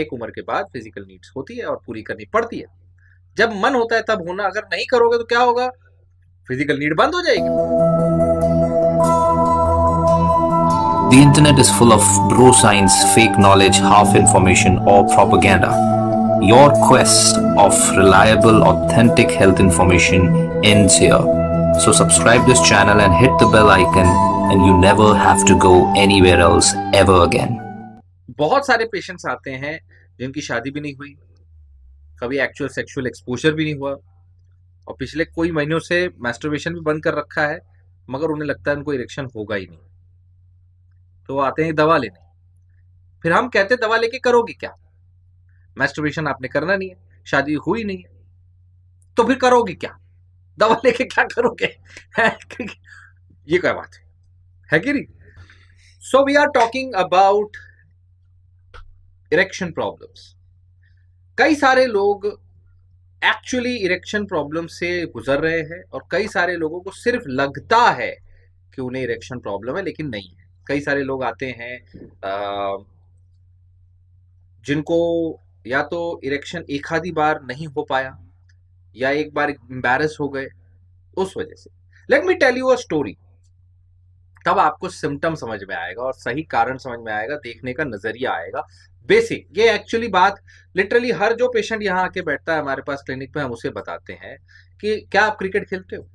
एक उम्र के बाद फिजिकल नीड्स होती है और पूरी करनी पड़ती है जब मन होता है तब होना अगर नहीं करोगे तो क्या होगा फिजिकल नीड बंद हो जाएगी The internet is full of bro science, fake knowledge, half information, or propaganda. Your quest of reliable, authentic health information ends here. So subscribe this channel and hit the bell icon and you never have to go anywhere else ever again. बहुत सारे patients आते हैं जिनकी शादी भी नहीं हुई कभी एक्चुअल सेक्सुअल एक्सपोजर भी नहीं हुआ और पिछले कोई महीनों से मैस्टरबेशन भी बंद कर रखा है मगर उन्हें लगता है उनको इरेक्शन होगा ही नहीं तो वो आते हैं दवा लेने फिर हम कहते हैं दवा लेके करोगे क्या मैस्टरबेशन आपने करना नहीं है शादी हुई नहीं है तो फिर करोगे क्या दवा लेके क्या करोगे ये क्या बात है है कि नहीं so we are talking about erection problems कई सारे लोग एक्चुअली इरेक्शन प्रॉब्लम से गुजर रहे हैं और कई सारे लोगों को सिर्फ लगता है कि उन्हें इरेक्शन प्रॉब्लम है लेकिन नहीं है कई सारे लोग आते हैं जिनको या तो इरेक्शन एक आधी बार नहीं हो पाया या एक बार एम्बेरस हो गए उस वजह से let me tell you a story तब आपको सिम्टम समझ में आएगा और सही कारण समझ में आएगा देखने का नजरिया आएगा बेसिक ये एक्चुअली बात लिटरली हर जो पेशेंट यहाँ आके बैठता है हमारे पास क्लिनिक में हम उसे बताते हैं कि क्या आप क्रिकेट खेलते हो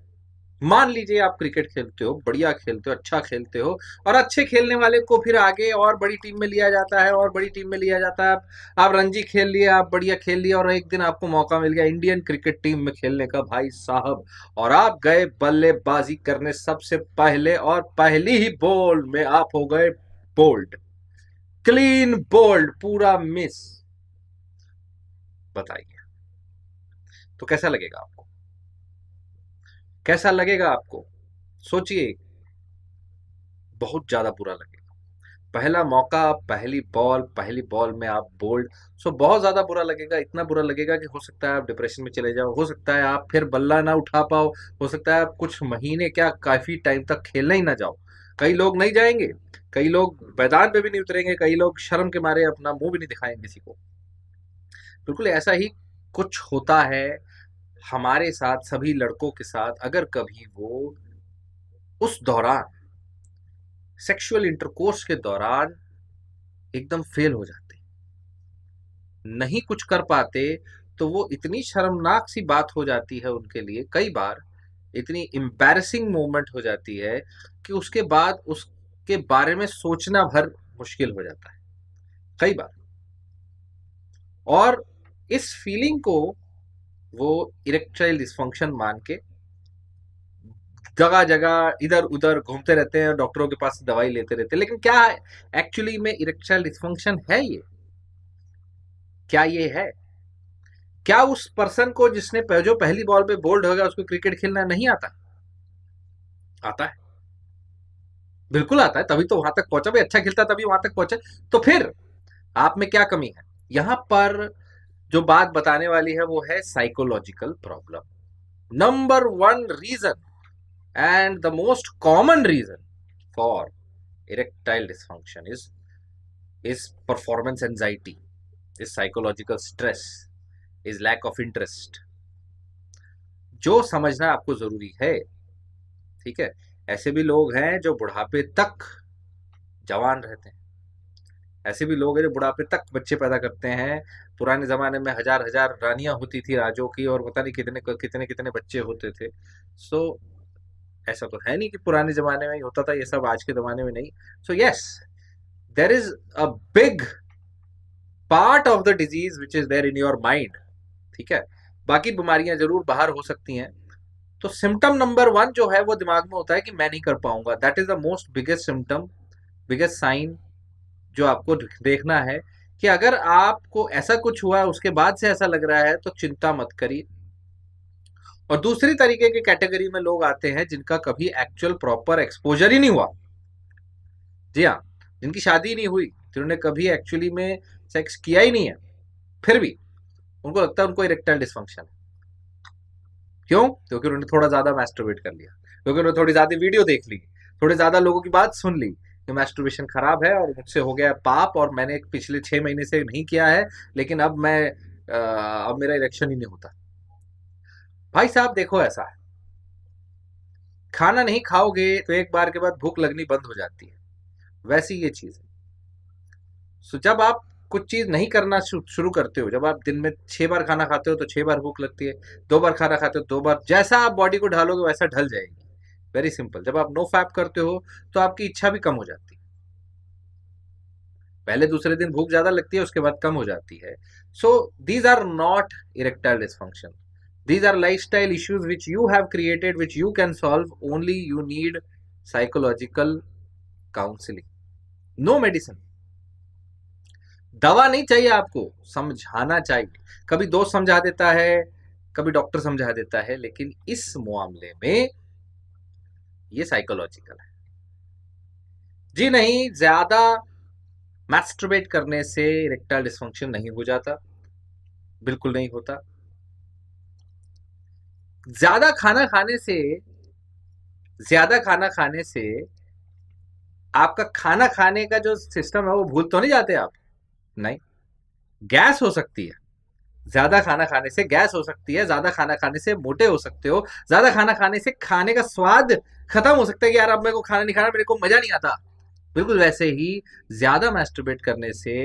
मान लीजिए आप क्रिकेट खेलते हो बढ़िया खेलते हो अच्छा खेलते हो और अच्छे खेलने वाले को फिर आगे और बड़ी टीम में लिया जाता है और बड़ी टीम में लिया जाता है आप आप रणजी खेल लिए आप बढ़िया खेल लिए और एक दिन आपको मौका मिल गया इंडियन क्रिकेट टीम में खेलने का भाई साहब और आप गए बल्लेबाजी करने सबसे पहले और पहली ही बोल में आप हो गए बोल्ड क्लीन बोल्ड पूरा मिस बताइए तो कैसा लगेगा आपको कैसा लगेगा आपको सोचिए बहुत ज्यादा बुरा लगेगा पहला मौका पहली बॉल पहली बॉल में आप बोल्ड सो बहुत ज्यादा बुरा लगेगा इतना बुरा लगेगा कि हो सकता है आप डिप्रेशन में चले जाओ हो सकता है आप फिर बल्ला ना उठा पाओ हो सकता है आप कुछ महीने क्या काफी टाइम तक खेलना ही ना जाओ कई लोग नहीं जाएंगे कई लोग मैदान पे भी नहीं उतरेंगे कई लोग शर्म के मारे अपना मुंह भी नहीं दिखाएंगे किसी को बिल्कुल ऐसा ही कुछ होता है हमारे साथ सभी लड़कों के साथ अगर कभी वो उस दौरान सेक्सुअल इंटरकोर्स के दौरान एकदम फेल हो जाते नहीं कुछ कर पाते तो वो इतनी शर्मनाक सी बात हो जाती है उनके लिए कई बार इतनी एम्बेसिंग मोमेंट हो जाती है कि उसके बाद उसके बारे में सोचना भर मुश्किल हो जाता है कई बार और इस फीलिंग को वो इलेक्ट्राइल डिस्फंक्शन मान के जगह जगह इधर उधर घूमते रहते हैं और डॉक्टरों के पास दवाई लेते रहते हैं लेकिन क्या एक्चुअली में इलेक्ट्राइल डिस्फंक्शन है ये क्या ये है क्या उस पर्सन को जिसने जो पहली बॉल पे बोल्ड होगा उसको क्रिकेट खेलना नहीं आता आता है बिल्कुल आता है तभी तो वहां तक पहुंचा भाई अच्छा खेलता तभी वहां तक पहुंचे तो फिर आप में क्या कमी है यहां पर जो बात बताने वाली है वो है psychological problem number one reason and the most common reason for erectile dysfunction is is performance anxiety is psychological stress is lack of interest जो समझना आपको जरूरी है ठीक है ऐसे भी लोग हैं जो बुढ़ापे तक जवान रहते हैं ऐसे भी लोग हैं जो बुढ़ापे तक बच्चे पैदा करते हैं पुराने ज़माने में हजार हजार रानियां होती थी राजों की और पता नहीं कितने कितने कितने बच्चे होते थे सो ऐसा तो है नहीं कि पुराने ज़माने में ही होता था ये सब आज के ज़माने में नहीं so yes there is a big part of the disease which is there in your mind ठीक है बाकी बीमारियां ज़रूर बाहर हो सकती हैं तो सिम्टम नंबर वन जो है वो दिमाग में होता है कि मैं नहीं कर पाऊंगा that is the most biggest symptom biggest sign जो आपको देखना है कि अगर आपको ऐसा कुछ हुआ है उसके बाद से ऐसा लग रहा है तो चिंता मत करिए और दूसरी तरीके के कैटेगरी में लोग आते हैं जिनका कभी एक्चुअल प्रॉपर एक्सपोजर ही नहीं हुआ जी हाँ जिनकी शादी नहीं हुई जिन्होंने कभी एक्चुअली में सेक्स किया ही नहीं है फिर भी उनको लगता है उनको इरेक्टाइल डिस्फंक्शन है क्यों क्योंकि उन्होंने थोड़ा ज्यादा मैस्ट्रोवेट कर लिया क्योंकि उन्होंने थोड़ी ज्यादा वीडियो देख ली थोड़ी ज्यादा लोगों की बात सुन ली कि मैस्ट्रोवेशन खराब है और मुझसे हो गया पाप और मैंने पिछले छह महीने से नहीं किया है लेकिन अब मैं अब मेरा इलेक्शन ही नहीं होता भाई साहब देखो ऐसा है खाना नहीं खाओगे तो एक बार के बाद भूख लगनी बंद हो जाती है वैसी ये चीज है सो जब आप कुछ चीज़ नहीं करना शुरू करते हो जब आप दिन में छः बार खाना खाते हो तो छः बार भूख लगती है दो बार खाना खाते हो दो बार जैसा आप बॉडी को ढालोगे वैसा ढल जाएगी वेरी सिंपल जब आप नो फैप करते हो तो आपकी इच्छा भी कम हो जाती है पहले दूसरे दिन भूख ज़्यादा लगती है उसके बाद कम हो जाती है so these are not erectile dysfunction are lifestyle issues which you have created which you can solve only you need psychological counselling no medicine दवा नहीं चाहिए आपको समझाना चाहिए कभी दोस्त समझा देता है कभी डॉक्टर समझा देता है लेकिन इस मामले में ये साइकोलॉजिकल है जी नहीं ज्यादा मैस्ट्रबेट करने से रेक्टाइल डिस्फंक्शन नहीं हो जाता बिल्कुल नहीं होता ज्यादा खाना खाने से ज्यादा खाना खाने से आपका खाना खाने का जो सिस्टम है वो भूल तो नहीं जाते आप नहीं गैस हो सकती है ज्यादा खाना खाने से गैस हो सकती है ज्यादा खाना खाने से मोटे हो सकते हो ज्यादा खाना खाने से खाने का स्वाद खत्म हो सकता है कि यार अब मेरे को खाना नहीं खाना मेरे को मजा नहीं आता बिल्कुल वैसे ही ज्यादा मैस्टिबेट करने से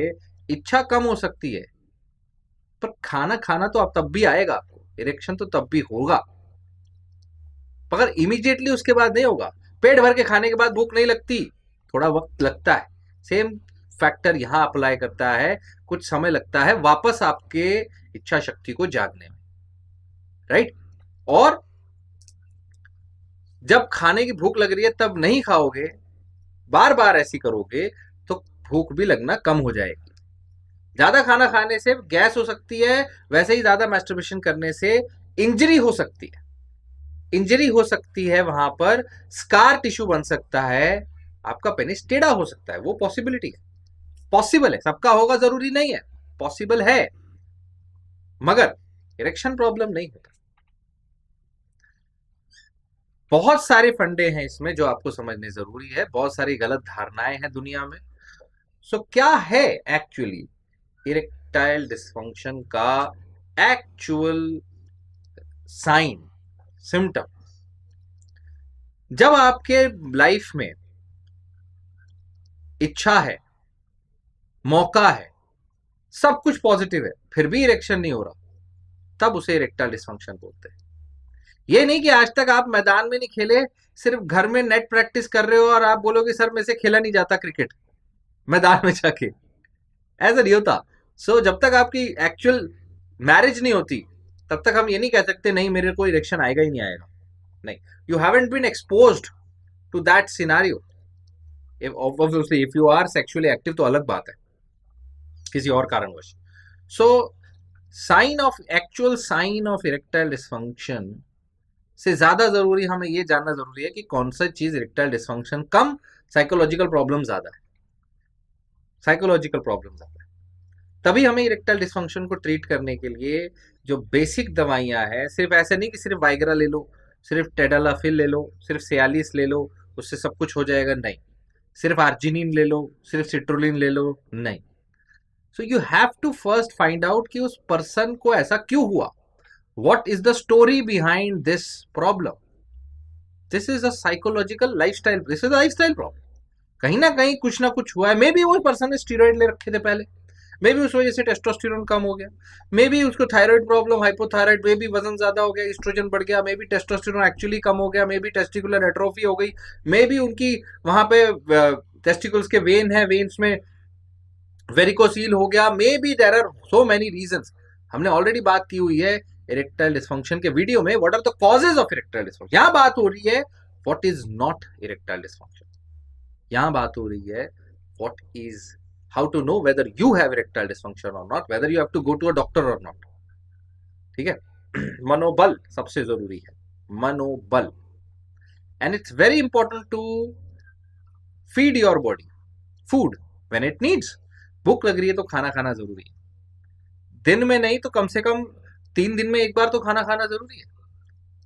इच्छा कम हो सकती है पर खाना खाना तो आप तब भी आएगा आपको इरेक्शन तो तब भी होगा मगर इमीडिएटली उसके बाद नहीं होगा पेट भर के खाने के बाद भूख नहीं लगती थोड़ा वक्त लगता है सेम फैक्टर यहाँ अप्लाई करता है कुछ समय लगता है वापस आपके इच्छा शक्ति को जागने में राइट और जब खाने की भूख लग रही है तब नहीं खाओगे बार बार ऐसी करोगे तो भूख भी लगना कम हो जाएगी ज्यादा खाना खाने से गैस हो सकती है वैसे ही ज्यादा मैस्टरबेशन करने से इंजरी हो सकती है इंजरी हो सकती है वहां पर स्कार टिश्यू बन सकता है आपका पेनिस टेढ़ा हो सकता है वो पॉसिबिलिटी है पॉसिबल है सबका होगा जरूरी नहीं है पॉसिबल है मगर इरेक्शन प्रॉब्लम नहीं होता बहुत सारे फंडे हैं इसमें जो आपको समझने जरूरी है बहुत सारी गलत धारणाएं हैं दुनिया में सो so, क्या है एक्चुअली इरेक्टाइल डिस्फंक्शन का एक्चुअल साइन सिम्टम जब आपके लाइफ में इच्छा है मौका है सब कुछ पॉजिटिव है फिर भी इरेक्शन नहीं हो रहा तब उसे इरेक्टाइल डिस्फंक्शन बोलते हैं ये नहीं कि आज तक आप मैदान में नहीं खेले सिर्फ घर में नेट प्रैक्टिस कर रहे हो और आप बोलोगे सर में से खेला नहीं जाता क्रिकेट मैदान में जाके ऐसा नहीं होता सो so, जब तक आपकी एक्चुअल मैरिज नहीं होती तब तक हम ये नहीं कह सकते नहीं मेरे को इरेक्शन आएगा ही नहीं आएगा नहीं you haven't been expose to that scenario obviously if you are sexually active तो अलग बात है किसी और कारणवश so sign of actual sign of erectile dysfunction से ज़्यादा ज़रूरी हमें यह जानना ज़रूरी है कि कौन सा चीज़ इरेक्टाइल डिस्फंक्शन कम साइकोलॉजिकल प्रॉब्लम ज़्यादा है साइकोलॉजिकल प्रॉब्लम ज़्यादा है तभी हमें इरेक्टाइल डिस्फंक्शन को ट्रीट करने के लिए जो बेसिक दवाइयाँ हैं सिर्फ ऐसे नहीं कि सिर्फ वाइगरा ले लो सिर्फ टेडालाफिल ले लो सिर्फ सियालिस ले लो उससे सब कुछ हो जाएगा नहीं सिर्फ आर्जिनिन ले लो सिर्फ सिट्रोलिन ले लो नहीं so you have to first find out कि उस पर्सन को ऐसा क्यों हुआ what is the story behind this problem this is a psychological lifestyle this is lifestyle problem कहीं ना कहीं कुछ ना कुछ हुआ है मे बी वो पर्सन ने स्टीरोइड ले रखे थे पहले मे बी उस वजह से टेस्टोस्टेरोन कम हो गया मे बी उसको thyroid problem hypothyroid maybe वजन ज्यादा हो गया स्ट्रोजन बढ़ गया मे बी टेस्टोस्टेरोन एक्चुअली कम हो गया मे बी टेस्टिकुलर एट्रोफी हो गई मे बी उनकी वहां पे टेस्टिकल्स uh, के वेन है वेन्स में वेरिकोसील हो गया maybe there are so many reason हमने ऑलरेडी बात की हुई है इरेक्टाइल डिस्फंक्शन के वीडियो में what are the causes of erectile dysfunction यहां बात हो रही है what is not erectile dysfunction यहां बात हो रही है what is how to know whether you have erectile dysfunction और not whether you have to go to a doctor और नॉट ठीक है मनोबल सबसे जरूरी है मनोबल and it's very important to feed your body food when it needs भूख लग रही है तो खाना खाना जरूरी है दिन में नहीं तो कम से कम तीन दिन में एक बार तो खाना खाना जरूरी है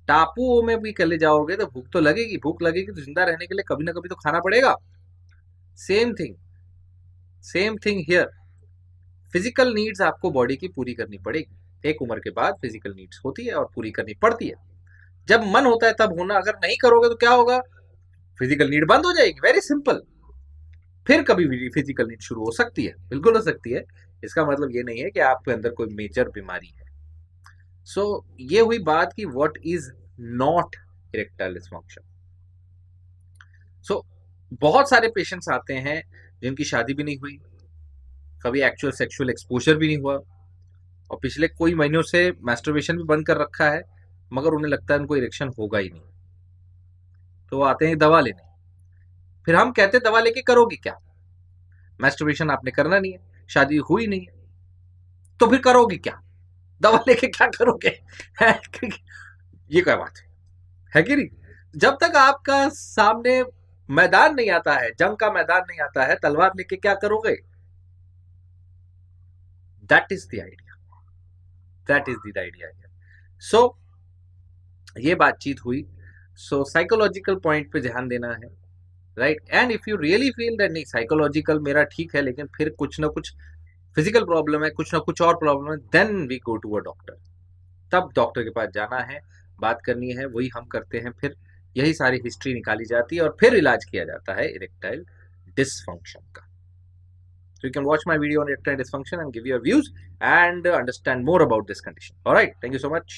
टापुओं में भी चले जाओगे तो भूख तो लगेगी भूख लगेगी तो जिंदा रहने के लिए कभी ना कभी तो खाना पड़ेगा same thing same thing here physical needs आपको बॉडी की पूरी करनी पड़ेगी एक उम्र के बाद फिजिकल नीड्स होती है और पूरी करनी पड़ती है जब मन होता है तब होना अगर नहीं करोगे तो क्या होगा फिजिकल नीड बंद हो जाएगी वेरी सिंपल फिर कभी फिजिकल नीड शुरू हो सकती है बिल्कुल हो सकती है इसका मतलब ये नहीं है कि आपके अंदर कोई मेजर बीमारी है सो so, ये हुई बात कि what is not erectile dysfunction so बहुत सारे पेशेंट्स आते हैं जिनकी शादी भी नहीं हुई कभी एक्चुअल सेक्सुअल एक्सपोजर भी नहीं हुआ और पिछले कोई महीनों से मैस्टरबेशन भी बंद कर रखा है मगर उन्हें लगता है उनको इरेक्शन होगा ही नहीं तो वो आते हैं दवा लेने फिर हम कहते दवा लेके करोगे क्या मैस्टिवेशन आपने करना नहीं है शादी हुई नहीं है तो फिर करोगे क्या दवा लेके क्या करोगे ये क्या बात है है कि नहीं जब तक आपका सामने मैदान नहीं आता है जंग का मैदान नहीं आता है तलवार लेके क्या करोगे that is the idea that is the idea so ये बातचीत हुई सो साइकोलॉजिकल पॉइंट पे ध्यान देना है right and if you really feel that नहीं साइकोलॉजिकल मेरा ठीक है लेकिन फिर कुछ ना कुछ फिजिकल प्रॉब्लम है कुछ ना कुछ और प्रॉब्लम है then we go to a doctor तब डॉक्टर के पास जाना है बात करनी है वही हम करते हैं फिर यही सारी हिस्ट्री निकाली जाती है और फिर इलाज किया जाता है इरेक्टाइल डिसफंक्शन का So you can watch my video on erectile dysfunction and give your views and understand more about this condition. All right. Thank you so much.